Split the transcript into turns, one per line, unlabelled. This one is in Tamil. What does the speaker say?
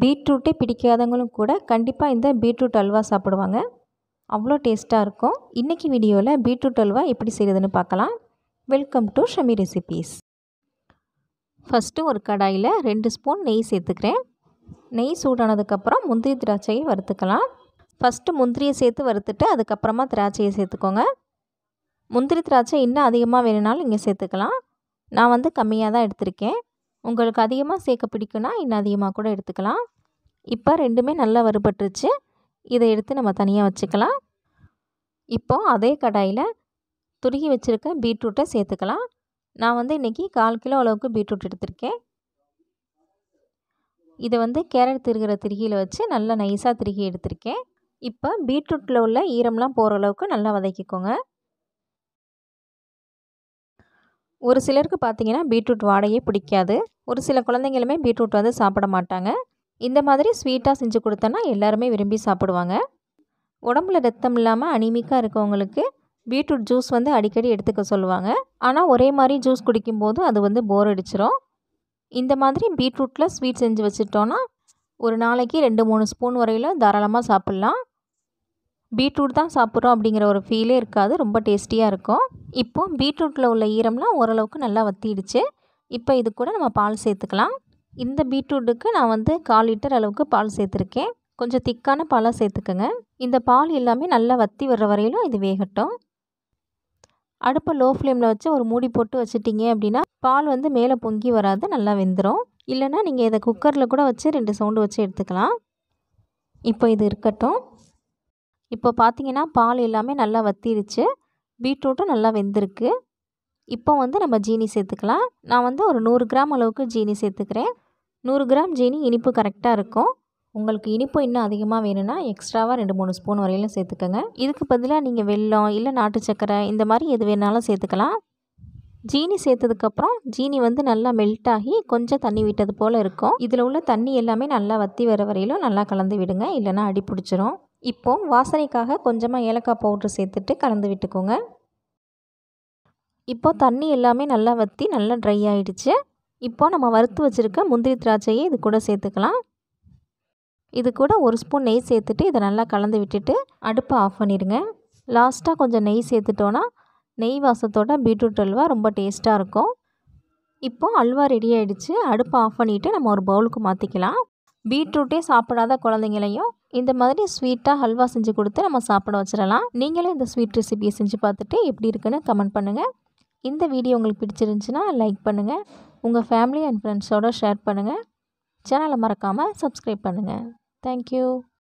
பீட்ரூட்டே பிடிக்காதவங்களும் கூட கண்டிப்பாக இந்த பீட்ரூட் அல்வா சாப்பிடுவாங்க அவ்வளோ டேஸ்ட்டாக இருக்கும் இன்றைக்கி வீடியோவில் பீட்ரூட் அல்வா எப்படி செய்கிறதுன்னு பார்க்கலாம் welcome to Shami recipes first ஒரு கடாயில் ரெண்டு ஸ்பூன் நெய் சேர்த்துக்கிறேன் நெய் சூடானதுக்கப்புறம் முந்திரி திராட்சையை வறுத்துக்கலாம் ஃபஸ்ட்டு முந்திரியை சேர்த்து வறுத்துட்டு அதுக்கப்புறமா திராட்சையை சேர்த்துக்கோங்க முந்திரி திராட்சை இன்னும் அதிகமாக வேணும்னாலும் இங்கே சேர்த்துக்கலாம் நான் வந்து கம்மியாக தான் எடுத்திருக்கேன் உங்களுக்கு அதிகமாக சேர்க்க பிடிக்குன்னா இன்னும் அதிகமாக கூட எடுத்துக்கலாம் இப்போ ரெண்டுமே நல்லா வருபட்டுருச்சு இதை எடுத்து நம்ம தனியாக வச்சுக்கலாம் இப்போது அதே கடாயில் துருகி வச்சுருக்க பீட்ரூட்டை சேர்த்துக்கலாம் நான் வந்து இன்றைக்கி கால் கிலோ அளவுக்கு பீட்ரூட் எடுத்திருக்கேன் இதை வந்து கேரட் திருகிற திருகியில் வச்சு நல்லா நைஸாக திருகி எடுத்திருக்கேன் இப்போ பீட்ரூட்டில் உள்ள ஈரம்லாம் போகிற அளவுக்கு நல்லா வதக்கிக்கோங்க ஒரு சிலருக்கு பார்த்தீங்கன்னா பீட்ரூட் வாடையே பிடிக்காது ஒரு சில குழந்தைங்களுமே பீட்ரூட் வந்து சாப்பிட மாட்டாங்க இந்த மாதிரி ஸ்வீட்டாக செஞ்சு கொடுத்தோன்னா எல்லாருமே விரும்பி சாப்பிடுவாங்க உடம்புல ரத்தம் இல்லாமல் அனிமிக்காக இருக்கவங்களுக்கு பீட்ரூட் ஜூஸ் வந்து அடிக்கடி எடுத்துக்க சொல்லுவாங்க ஆனால் ஒரே மாதிரி ஜூஸ் குடிக்கும்போது அது வந்து போர் அடிச்சிரும் இந்த மாதிரி பீட்ரூட்டில் ஸ்வீட் செஞ்சு வச்சுட்டோன்னா ஒரு நாளைக்கு ரெண்டு மூணு ஸ்பூன் வரையிலும் தாராளமாக சாப்பிட்லாம் பீட்ரூட் தான் சாப்பிட்றோம் அப்படிங்கிற ஒரு ஃபீலே இருக்காது ரொம்ப டேஸ்டியாக இருக்கும் இப்போது பீட்ரூட்டில் உள்ள ஈரம்லாம் ஓரளவுக்கு நல்லா வற்றிடுச்சு இப்போ இது கூட நம்ம பால் சேர்த்துக்கலாம் இந்த பீட்ரூட்டுக்கு நான் வந்து கால் லிட்டர் அளவுக்கு பால் சேர்த்துருக்கேன் கொஞ்சம் திக்கான பாலாக சேர்த்துக்கோங்க இந்த பால் எல்லாமே நல்லா வத்தி வர்ற வரையிலும் இது வேகட்டும் அடுப்பை லோ ஃப்ளேமில் வச்சு ஒரு மூடி போட்டு வச்சுட்டிங்க அப்படின்னா பால் வந்து மேலே பொங்கி வராது நல்லா வெந்துடும் இல்லைனா நீங்கள் இதை குக்கரில் கூட வச்சு ரெண்டு சவுண்டு வச்சு எடுத்துக்கலாம் இப்போ இது இருக்கட்டும் இப்போ பார்த்திங்கன்னா பால் எல்லாமே நல்லா வத்திருச்சு பீட்ரூட்டும் நல்லா வெந்திருக்கு இப்போ வந்து நம்ம ஜீனி சேர்த்துக்கலாம் நான் வந்து ஒரு நூறு கிராம் அளவுக்கு ஜீனி சேர்த்துக்கிறேன் நூறு கிராம் ஜீனி இனிப்பு கரெக்டாக இருக்கும் உங்களுக்கு இனிப்பு இன்னும் அதிகமாக வேணும்னா எக்ஸ்ட்ராவாக ரெண்டு மூணு ஸ்பூன் வரையிலும் சேர்த்துக்கோங்க இதுக்கு பதிலாக நீங்கள் வெள்ளம் இல்லை நாட்டு சக்கரை இந்த மாதிரி எது வேணாலும் சேர்த்துக்கலாம் ஜீனி சேர்த்ததுக்கப்புறம் ஜீனி வந்து நல்லா மெல்ட் ஆகி கொஞ்சம் தண்ணி விட்டது போல் இருக்கும் இதில் உள்ள தண்ணி எல்லாமே நல்லா வற்றி வர வரையிலும் நல்லா கலந்து விடுங்க இல்லைனா அடி பிடிச்சிரும் இப்போது வாசனைக்காக கொஞ்சமாக ஏலக்காய் பவுட்ரு சேர்த்துட்டு கலந்து விட்டுக்கோங்க இப்போது தண்ணி எல்லாமே நல்லா வற்றி நல்லா ட்ரை ஆகிடுச்சு இப்போது நம்ம வறுத்து வச்சுருக்க முந்திரி திராட்சையை இது கூட சேர்த்துக்கலாம் இது கூட ஒரு ஸ்பூன் நெய் சேர்த்துட்டு இதை நல்லா கலந்து விட்டுட்டு அடுப்பை ஆஃப் பண்ணிடுங்க லாஸ்ட்டாக கொஞ்சம் நெய் சேர்த்துட்டோன்னா நெய் வாசத்தோட பீட்ரூட் அல்வா ரொம்ப டேஸ்ட்டாக இருக்கும் இப்போது அல்வா ரெடி ஆகிடுச்சு அடுப்பை ஆஃப் பண்ணிவிட்டு நம்ம ஒரு பவுலுக்கு மாற்றிக்கலாம் பீட்ரூட்டே சாப்பிடாத குழந்தைங்களையும் இந்த மாதிரி ஸ்வீட்டாக ஹல்வா செஞ்சு கொடுத்து நம்ம சாப்பிட வச்சிடலாம் நீங்களும் இந்த ஸ்வீட் ரெசிபியை செஞ்சு பார்த்துட்டு எப்படி இருக்குன்னு கமெண்ட் பண்ணுங்கள் இந்த வீடியோ உங்களுக்கு பிடிச்சிருந்துச்சுன்னா லைக் பண்ணுங்கள் உங்கள் ஃபேமிலி அண்ட் ஃப்ரெண்ட்ஸோடு ஷேர் பண்ணுங்கள் சேனலை மறக்காமல் சப்ஸ்கிரைப் பண்ணுங்கள் தேங்க்யூ